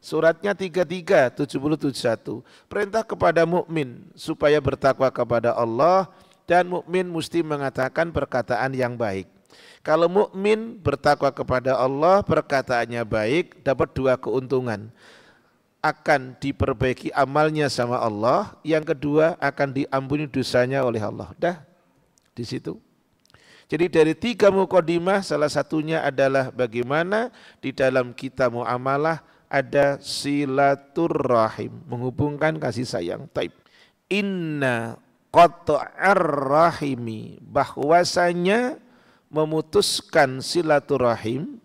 Suratnya 33 satu Perintah kepada mukmin supaya bertakwa kepada Allah dan mukmin mesti mengatakan perkataan yang baik. Kalau mukmin bertakwa kepada Allah, perkataannya baik, dapat dua keuntungan. Akan diperbaiki amalnya sama Allah, yang kedua akan diampuni dosanya oleh Allah. Dah di situ. Jadi dari tiga mukodimah salah satunya adalah bagaimana di dalam kita muamalah ada silaturrahim, menghubungkan kasih sayang. Taib. Inna qata'ar rahimi, bahwasanya memutuskan silaturahim,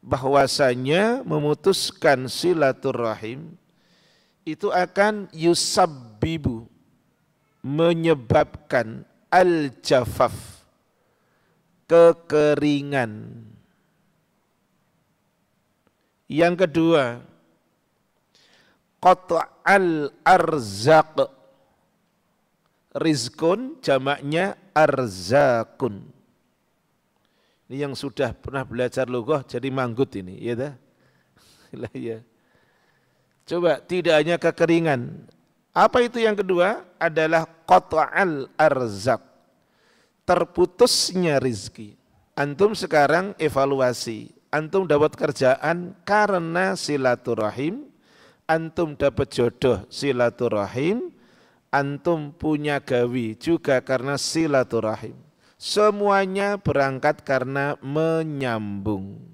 bahwasanya memutuskan silaturahim itu akan yusabbibu menyebabkan al-jafaf kekeringan yang kedua, qat'al arzak Rizkun jamaknya arzakun. Ini yang sudah pernah belajar lugah jadi manggut ini, ya dah. Iya. Coba tidak hanya kekeringan. Apa itu yang kedua? Adalah qat'al arzak. Terputusnya rizki. Antum sekarang evaluasi antum dapat kerjaan karena silaturahim, antum dapat jodoh silaturahim, antum punya gawi juga karena silaturahim. Semuanya berangkat karena menyambung.